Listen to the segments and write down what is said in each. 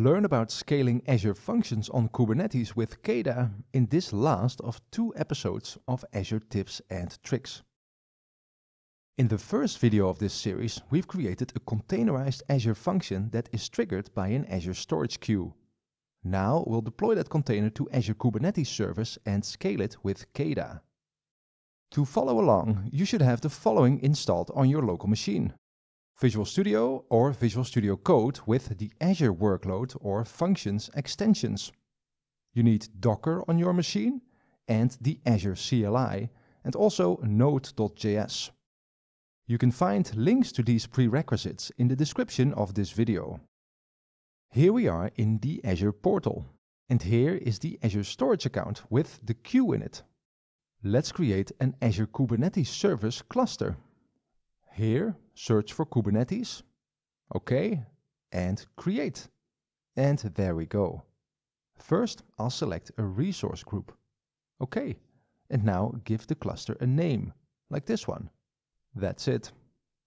Learn about scaling Azure Functions on Kubernetes with KEDA in this last of two episodes of Azure Tips and Tricks. In the first video of this series, we've created a containerized Azure function that is triggered by an Azure storage queue. Now we'll deploy that container to Azure Kubernetes service and scale it with KEDA. To follow along, you should have the following installed on your local machine. Visual Studio or Visual Studio Code with the Azure workload or functions extensions. You need Docker on your machine and the Azure CLI and also Node.js. You can find links to these prerequisites in the description of this video. Here we are in the Azure portal. And here is the Azure Storage account with the queue in it. Let's create an Azure Kubernetes Service cluster. Here, search for Kubernetes. OK, and create. And there we go. First, I'll select a resource group. OK, and now give the cluster a name, like this one. That's it.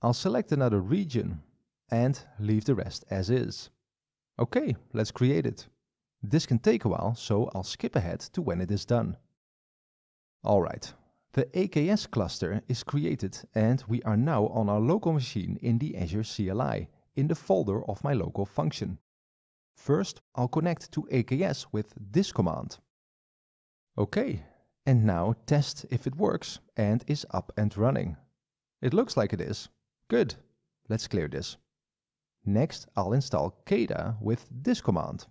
I'll select another region and leave the rest as is. OK, let's create it. This can take a while, so I'll skip ahead to when it is done. Alright, the AKS cluster is created and we are now on our local machine in the Azure CLI in the folder of my local function. First, I'll connect to AKS with this command. Okay, and now test if it works and is up and running. It looks like it is. Good, let's clear this. Next, I'll install KEDA with this command.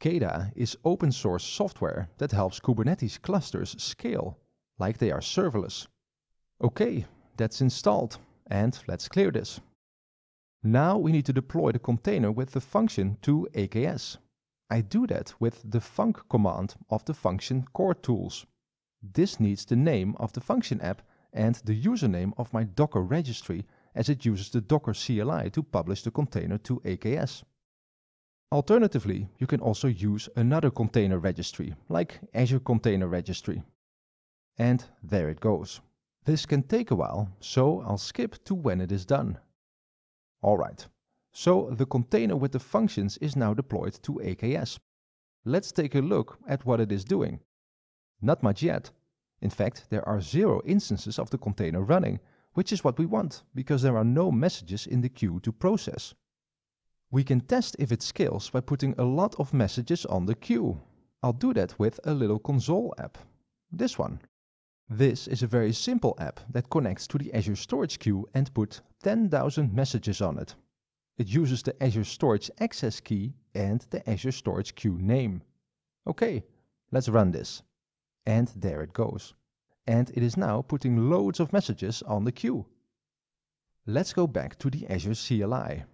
KEDA is open source software that helps Kubernetes clusters scale like they are serverless. Okay, that's installed and let's clear this. Now we need to deploy the container with the function to AKS. I do that with the func command of the function core tools. This needs the name of the function app and the username of my Docker registry as it uses the Docker CLI to publish the container to AKS. Alternatively, you can also use another container registry, like Azure Container Registry. And there it goes. This can take a while, so I'll skip to when it is done. Alright, so the container with the functions is now deployed to AKS. Let's take a look at what it is doing. Not much yet. In fact, there are zero instances of the container running, which is what we want, because there are no messages in the queue to process. We can test if it scales by putting a lot of messages on the queue. I'll do that with a little console app. This one. This is a very simple app that connects to the Azure Storage Queue and puts 10,000 messages on it. It uses the Azure Storage Access Key and the Azure Storage Queue name. Okay, let's run this. And there it goes. And it is now putting loads of messages on the queue. Let's go back to the Azure CLI.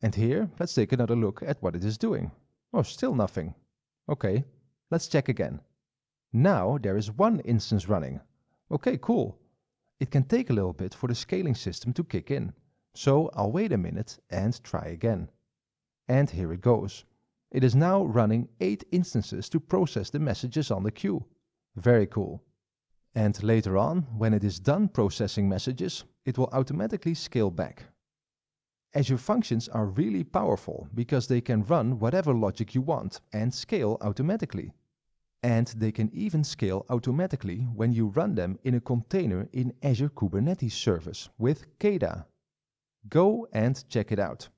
And here, let's take another look at what it is doing. Oh, still nothing. Okay, let's check again. Now there is one instance running, Okay, cool. It can take a little bit for the scaling system to kick in, so I'll wait a minute and try again. And here it goes. It is now running 8 instances to process the messages on the queue. Very cool. And later on, when it is done processing messages, it will automatically scale back. Azure Functions are really powerful because they can run whatever logic you want and scale automatically and they can even scale automatically when you run them in a container in Azure Kubernetes Service with KEDA. Go and check it out.